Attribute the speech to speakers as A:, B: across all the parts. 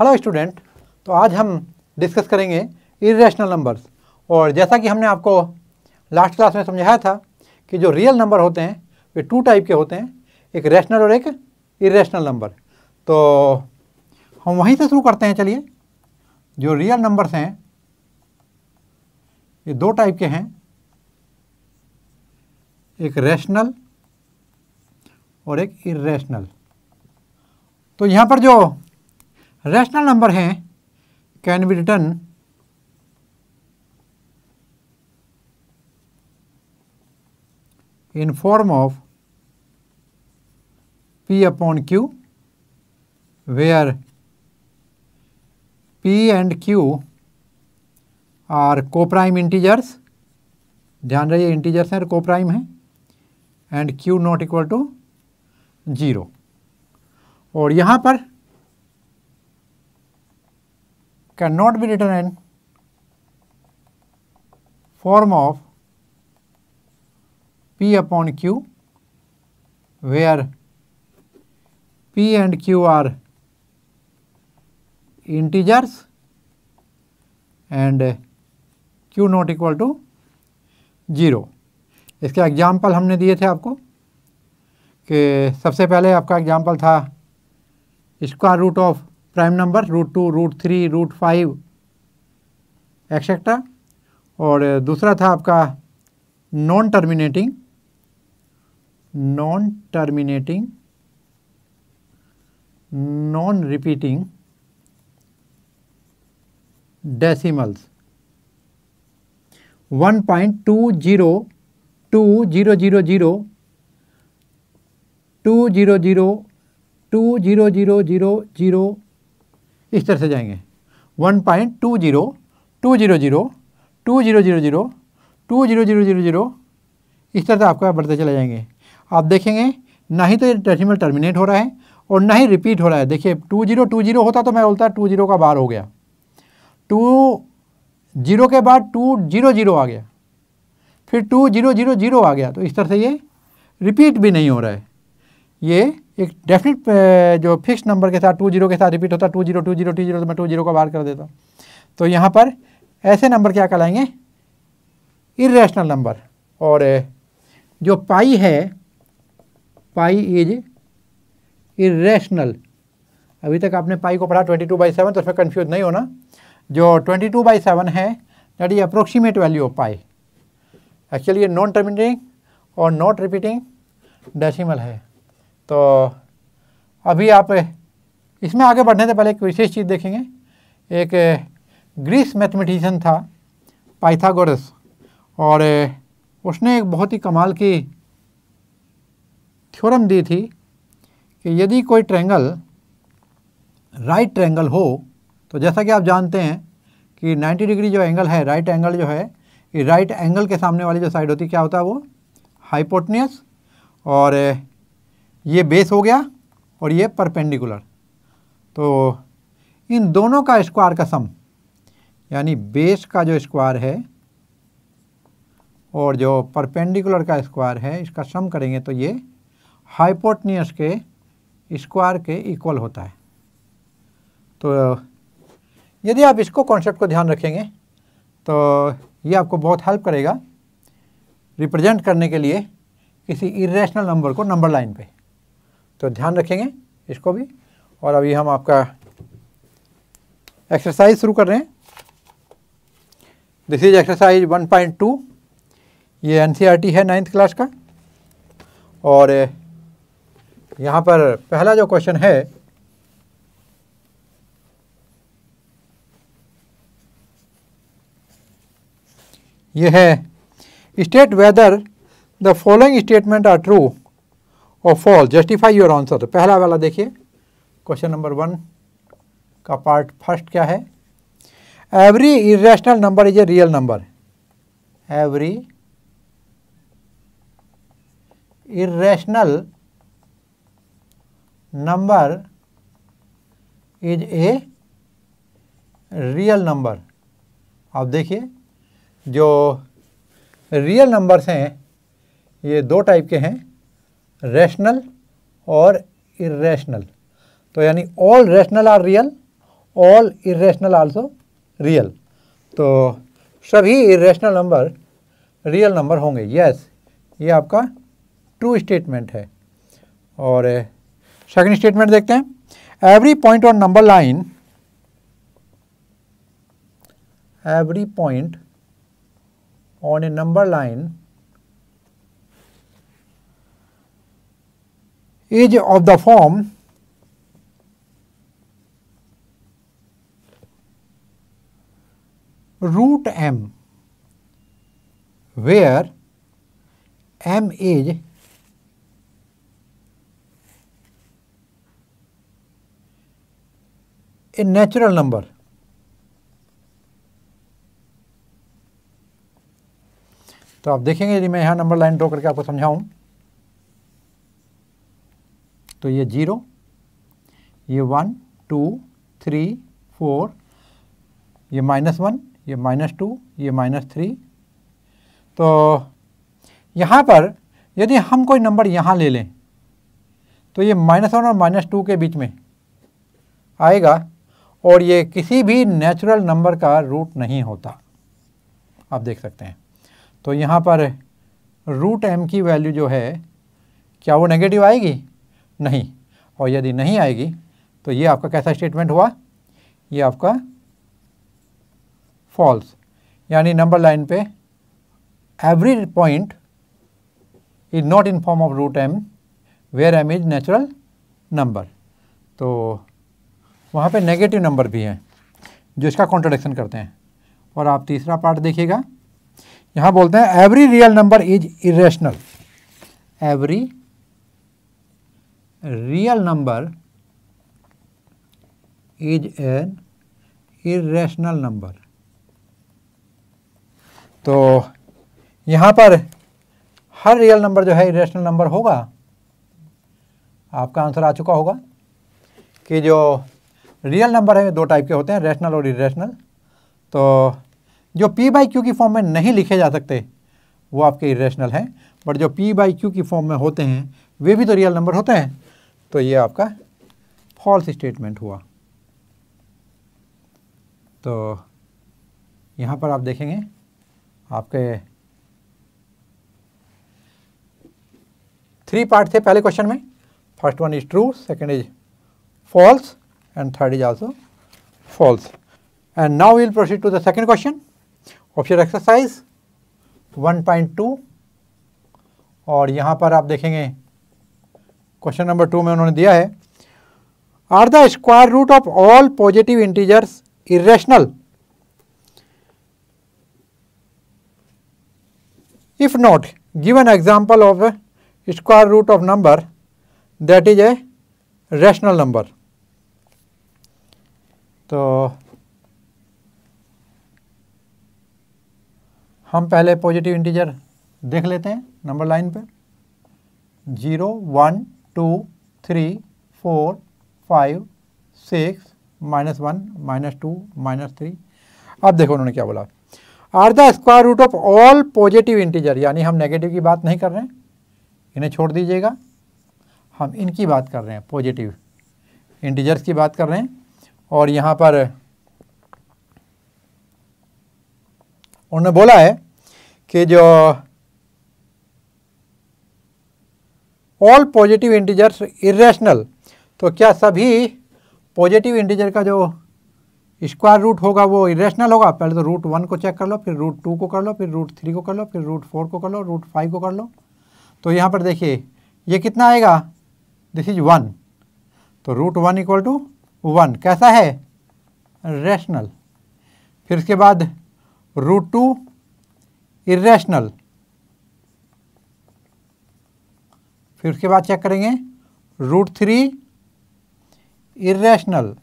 A: Hello student तो आज हम डिस्कस करेंगे इरेशनल नंबर्स और जैसा कि हमने आपको लास्ट क्लास में समझाया था कि जो रियल नंबर होते हैं वे टू टाइप के होते हैं एक रैशनल और एक इरेशनल नंबर तो हम वहीं से शुरू करते हैं चलिए जो रियल नंबर्स हैं ये दो टाइप के हैं एक रैशनल और एक इरेशनल तो यहाँ पर जो रैशनल नंबर हैं can be return in form of P upon Q where P and Q को प्राइम इंटीजर्स ध्यान रहिए इंटीजर्स हैं और कोप्राइम हैं and Q not equal to zero और यहाँ पर cannot be written in form of P upon Q where P and Q are integers and Q not equal to zero इसके example हमने दिए थे आपको कि सबसे पहले आपका एग्जाम्पल था square root of prime number root two root three root five etcetera और दूसरा था आपका non terminating non terminating non repeating decimals one point two zero two zero zero zero two zero zero two zero zero zero zero इस तरह से जाएंगे one point two zero two zero zero two zero zero zero two zero zero zero zero इस तरह से आपका बढ़ते चले जाएंगे आप देखेंगे ना ही तो ये डेसिमल टर्मिनेट हो रहा है और ना ही रिपीट हो रहा है देखिए टू जीरो टू जीरो होता तो मैं बोलता टू जीरो का बार हो गया टू जीरो के बाद टू जीरो जीरो आ गया फिर टू जीरो जीरो जीरो आ गया तो इस तरह से ये रिपीट भी नहीं हो रहा है ये एक डेफिनेट जो फिक्स नंबर के साथ टू जीरो के साथ रिपीट होता two zero two zero two zero तो मैं टू जीरो को बाहर कर देता तो यहाँ पर ऐसे नंबर क्या कहलाएंगे इरेशनल नंबर और जो पाई है पाई इज इेशनल अभी तक आपने पाई को पढ़ा ट्वेंटी टू बाई सेवन तो उसमें कन्फ्यूज नहीं होना जो ट्वेंटी टू बाई सेवन है that is approximate value of pi actually ये नॉन टर्मिनेटिंग और नॉट रिपीटिंग डेसिमल है तो अभी आप इसमें आगे बढ़ने से पहले एक विशेष चीज़ देखेंगे एक ग्रीस मैथमेटिशियन था पाइथागोरस और उसने एक बहुत ही कमाल की थ्योरम दी थी कि यदि कोई ट्रेंगल राइट ट्रेंगल हो तो जैसा कि आप जानते हैं कि 90 डिग्री जो एंगल है राइट एंगल जो है ये राइट एंगल के सामने वाली जो साइड होती क्या होता है वो हाइपोटनियस और ये बेस हो गया और ये परपेंडिकुलर तो इन दोनों का स्क्वायर का सम यानी बेस का जो स्क्वायर है और जो परपेंडिकुलर का स्क्वायर है इसका सम करेंगे तो ये हाइपोटनियस के स्क्वायर के इक्वल होता है तो यदि आप इसको कॉन्सेप्ट को ध्यान रखेंगे तो ये आपको बहुत हेल्प करेगा रिप्रेजेंट करने के लिए किसी इरेशनल नंबर को नंबर लाइन पे तो ध्यान रखेंगे इसको भी और अभी हम आपका एक्सरसाइज शुरू कर रहे हैं दिस इज एक्सरसाइज 1.2 ये एनसीईआरटी e है नाइन्थ क्लास का और eh, यहाँ पर पहला जो क्वेश्चन है ये है state whether the following statements are true और फॉल जस्टिफाई योर आंसर तो पहला वाला देखिए क्वेश्चन नंबर वन का पार्ट फर्स्ट क्या है every irrational number is a real number every irrational number is a real number आप देखिए जो रियल नंबर्स हैं ये दो टाइप के हैं रैशनल और इरेशनल तो यानी all rational are real all irrational also real तो सभी इरेशनल नंबर रियल नंबर होंगे यस ये आपका ट्रू स्टेटमेंट है और सेकंड eh, स्टेटमेंट देखते हैं every point on number line every point on a number line is of the form root m where m is a natural number तो आप देखेंगे यदि मैं यहां नंबर लाइन ड्रॉ करके आपको समझाऊं तो ये जीरो ये वन टू थ्री फोर ये माइनस वन ये माइनस टू ये माइनस थ्री तो यहाँ पर यदि हम कोई नंबर यहाँ ले लें तो ये माइनस वन और माइनस टू के बीच में आएगा और ये किसी भी नेचुरल नंबर का रूट नहीं होता आप देख सकते हैं तो यहाँ पर रूट एम की वैल्यू जो है क्या वो नेगेटिव आएगी नहीं और यदि नहीं आएगी तो ये आपका कैसा स्टेटमेंट हुआ ये आपका फॉल्स यानी नंबर लाइन पे every point is not in form of root m where m is natural number तो वहाँ पे नेगेटिव नंबर भी हैं जो इसका कॉन्ट्रोडक्शन करते हैं और आप तीसरा पार्ट देखिएगा यहाँ बोलते हैं every real number is irrational every real number is an irrational number. तो यहाँ पर हर रियल नंबर जो है इरेशनल नंबर होगा आपका आंसर आ चुका होगा कि जो रियल नंबर है दो टाइप के होते हैं रेशनल और इरेशनल तो जो पी बाई क्यू की फॉर्म में नहीं लिखे जा सकते वो आपके इरेशनल हैं बट जो पी बाई क्यू की फॉर्म में होते हैं वे भी तो रियल नंबर होते हैं तो ये आपका फॉल्स स्टेटमेंट हुआ तो यहाँ पर आप देखेंगे आपके थ्री पार्ट थे पहले क्वेश्चन में first one is true second is false and third is also false and now will proceed to the second question option exercise 1.2 और यहाँ पर आप देखेंगे क्वेश्चन नंबर टू में उन्होंने दिया है are the square root of all positive integers irrational if not give example of square root of number that is a is number तो हम पहले पॉजिटिव इंटीजर देख लेते हैं नंबर लाइन पे zero one two three four five six minus one minus two minus three अब देखो उन्होंने क्या बोला are the square root of all positive integer यानी हम नेगेटिव की बात नहीं कर रहे हैं इन्हें छोड़ दीजिएगा हम इनकी बात कर रहे हैं पॉजिटिव इंटीजर्स की बात कर रहे हैं और यहाँ पर उन्होंने बोला है कि जो ऑल पॉजिटिव इंटीजर्स इरेशनल तो क्या सभी पॉजिटिव इंटीजर का जो स्क्वायर रूट होगा वो इरेशनल होगा पहले तो रूट वन को चेक कर लो फिर रूट टू को कर लो फिर रूट थ्री को कर लो फिर रूट फोर को कर लो रूट फाइव को कर लो तो यहाँ पर देखिए ये कितना आएगा दिस इज वन तो root one equal to one कैसा है रेशनल फिर इसके बाद रूट टू इरेशनल फिर उसके बाद चेक करेंगे रूट थ्री इेशनल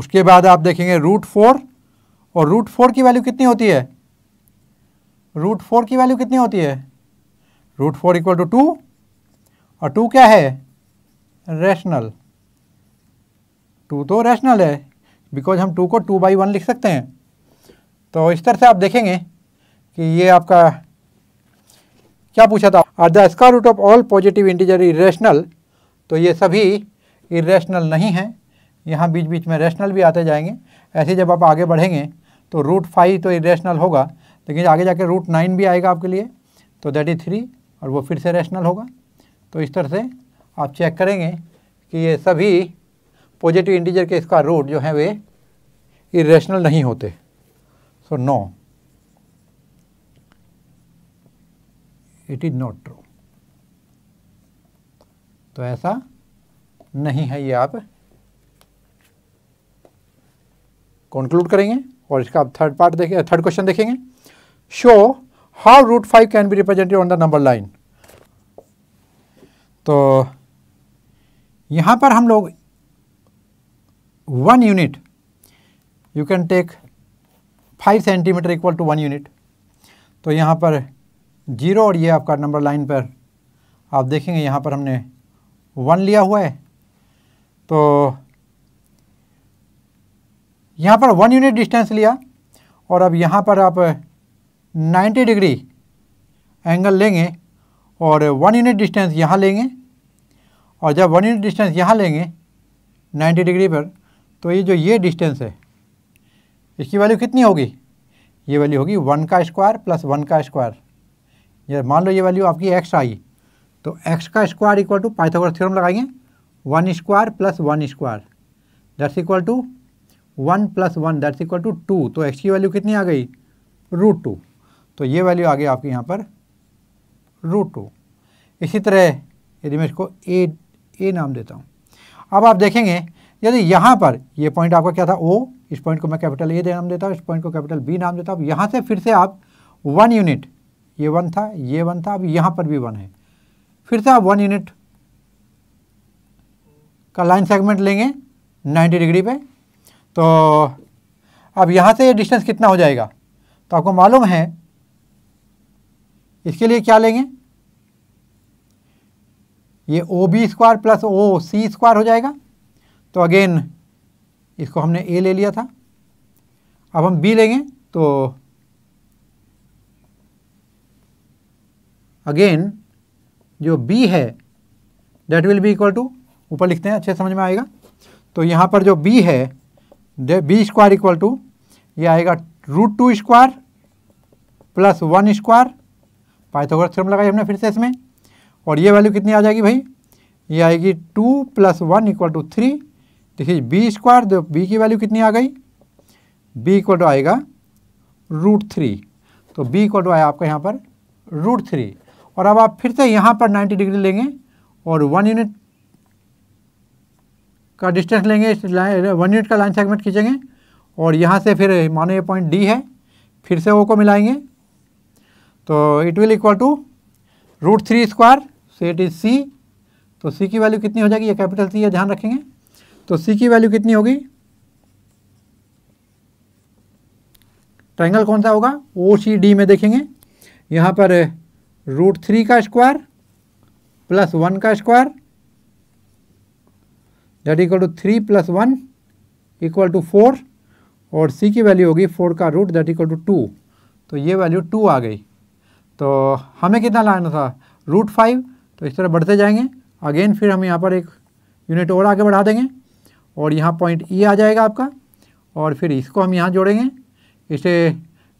A: उसके बाद आप देखेंगे रूट फोर और रूट फोर की वैल्यू कितनी होती है रूट फोर की वैल्यू कितनी होती है root four equal to two और टू क्या है रैशनल टू तो रैशनल है बिकॉज हम टू को टू बाई वन लिख सकते हैं तो इस तरह से आप देखेंगे कि ये आपका क्या पूछा था are the square root of all positive integer irrational तो ये सभी इरेशनल नहीं हैं यहाँ बीच बीच में रेशनल भी आते जाएंगे ऐसे जब आप आगे बढ़ेंगे तो रूट फाइव तो इरेशनल होगा लेकिन आगे जाके रूट नाइन भी आएगा आपके लिए तो दैट इज थ्री और वो फिर से रेशनल होगा तो इस तरह से आप चेक करेंगे कि ये सभी पॉजिटिव इंटीजर के इसका रूट जो है वे इरेशनल नहीं होते so no it is not true तो ऐसा नहीं है ये आप कंक्लूड करेंगे और इसका आप थर्ड पार्ट देखें थर्ड क्वेश्चन देखेंगे show how root five can be represented on the number line तो यहां पर हम लोग one unit you can take five centimetre equal to one unit तो यहां पर जीरो और ये आपका नंबर लाइन पर आप देखेंगे यहाँ पर हमने वन लिया हुआ है तो यहाँ पर वन यूनिट डिस्टेंस लिया और अब यहाँ पर आप 90 डिग्री एंगल लेंगे और वन यूनिट डिस्टेंस यहाँ लेंगे और जब वन यूनिट डिस्टेंस यहाँ लेंगे 90 डिग्री पर तो ये जो ये डिस्टेंस है इसकी वैल्यू कितनी होगी ये वैल्यू होगी वन का स्क्वायर प्लस वन का स्क्वायर ये मान लो ये वैल्यू आपकी एक्स आई तो एक्स का square equal to Pythagoras theorem लगाएंगे one square plus one square that's equal to one plus one that's equal to two तो एक्स की वैल्यू कितनी आ गई रूट टू तो ये वैल्यू आ गई आपके यहाँ पर रूट टू इसी तरह यदि मैं इसको ए ए नाम देता हूँ अब आप देखेंगे यदि यहाँ पर ये पॉइंट आपका क्या था ओ इस पॉइंट को मैं कैपिटल ए नाम देता हूँ इस पॉइंट को कैपिटल बी नाम देता हूँ यहाँ से फिर से आप वन यूनिट ये वन था ये वन था अब यहाँ पर भी वन है फिर था वन यूनिट का लाइन सेगमेंट लेंगे 90 डिग्री पे तो अब यहाँ से ये डिस्टेंस कितना हो जाएगा तो आपको मालूम है इसके लिए क्या लेंगे ये O B square plus O C square हो जाएगा तो अगेन इसको हमने ए ले लिया था अब हम बी लेंगे तो अगेन जो बी है that will be equal to ऊपर लिखते हैं अच्छे समझ में आएगा तो यहाँ पर जो बी है बी स्क्वायर इक्वल टू ये आएगा root two square plus one square Pythagoras theorem लगाई हमने फिर से इसमें और ये वैल्यू कितनी आ जाएगी भाई ये आएगी two plus one equal to three देखिए बी स्क्वायर जो बी की वैल्यू कितनी आ गई बी इक्वल टू आएगा रूट थ्री तो बी इक्वल टू आया आपका यहाँ पर रूट थ्री और अब आप फिर से यहाँ पर 90 डिग्री लेंगे और वन यूनिट का डिस्टेंस लेंगे वन यूनिट का लाइन सेगमेंट खींचेंगे और यहाँ से फिर मानो ये पॉइंट डी है फिर से ओ को मिलाएंगे तो it will equal to root three square so it is C तो सी की वैल्यू कितनी हो जाएगी ये कैपिटल सी है ध्यान रखेंगे तो सी की वैल्यू कितनी होगी ट्रैंगल कौन सा होगा ओ सी डी में देखेंगे यहाँ पर रूट थ्री का स्क्वायर प्लस वन का square that equal to three plus one equal to four और सी की वैल्यू होगी फोर का root that equal to two तो ये वैल्यू टू आ गई तो हमें कितना लाना था रूट फाइव तो इस तरह बढ़ते जाएंगे अगेन फिर हम यहाँ पर एक यूनिट और आगे बढ़ा देंगे और यहाँ पॉइंट ई e आ जाएगा आपका और फिर इसको हम यहाँ जोड़ेंगे इसे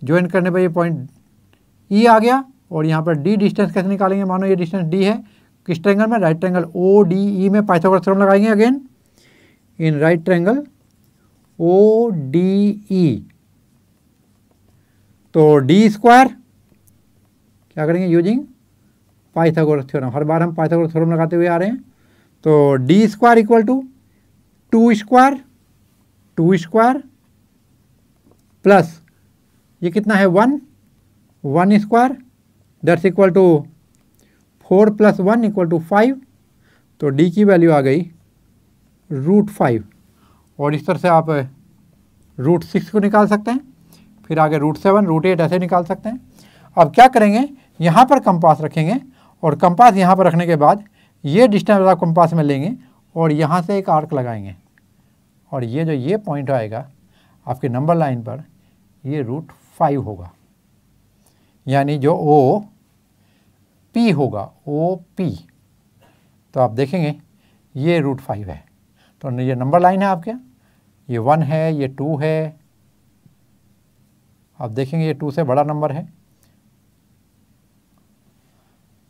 A: ज्वाइन करने पर ये पॉइंट ई e आ गया और यहाँ पर डी डिस्टेंस कैसे निकालेंगे मानो ये डिस्टेंस डी है किस ट्रेंगल में right triangle O D E में पाइथागोरस थ्योरम लगाएंगे again in right triangle O D E तो डी स्क्वायर क्या करेंगे यूजिंग पाइथागोरस थ्योरम हर बार हम पाइथागोरस थ्योरम लगाते हुए आ रहे हैं तो D square equal to two square two square plus ये कितना है one one square that's equal to four plus one equal to five तो डी की वैल्यू आ गई रूट फाइव और इस तरह से आप रूट सिक्स को निकाल सकते हैं फिर आगे रूट सेवन रूट एट ऐसे निकाल सकते हैं अब क्या करेंगे यहाँ पर कंपास रखेंगे और कंपास यहाँ पर रखने के बाद ये डिस्टेंस आप कंपास में लेंगे और यहाँ से एक आर्क लगाएंगे और ये जो ये पॉइंट आएगा आपके नंबर लाइन पर ये रूट फाइव होगा यानी जो ओ पी होगा ओ पी तो आप देखेंगे ये रूट फाइव है तो ये नंबर लाइन है आपके ये वन है ये टू है आप देखेंगे ये टू से बड़ा नंबर है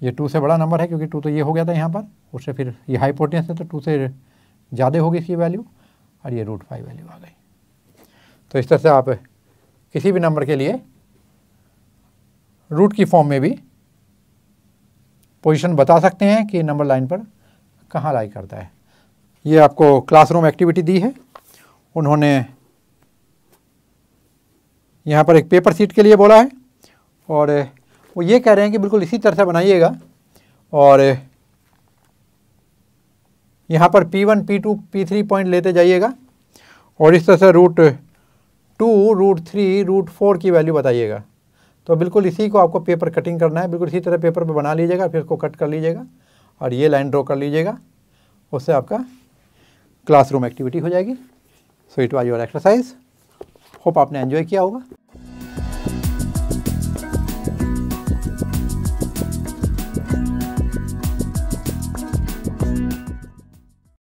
A: ये टू से बड़ा नंबर है क्योंकि टू तो ये हो गया था यहाँ पर उससे फिर ये पोटेंस है तो टू से ज़्यादा होगी इसकी वैल्यू और ये रूट फाइव वैल्यू आ गई तो इस तरह से आप किसी भी नंबर के लिए रूट की फॉर्म में भी पोजीशन बता सकते हैं कि नंबर लाइन पर कहाँ लाई करता है ये आपको क्लासरूम एक्टिविटी दी है उन्होंने यहाँ पर एक पेपर सीट के लिए बोला है और वो ये कह रहे हैं कि बिल्कुल इसी तरह से बनाइएगा और यहाँ पर P1, P2, P3 पॉइंट लेते जाइएगा और इस तरह से root two root three root four की वैल्यू बताइएगा तो बिल्कुल इसी को आपको पेपर कटिंग करना है बिल्कुल इसी तरह पेपर पर बना लीजिएगा फिर इसको कट कर लीजिएगा और ये लाइन ड्रॉ कर लीजिएगा उससे आपका क्लासरूम एक्टिविटी हो जाएगी so it was your exercise hope आपने एंजॉय किया होगा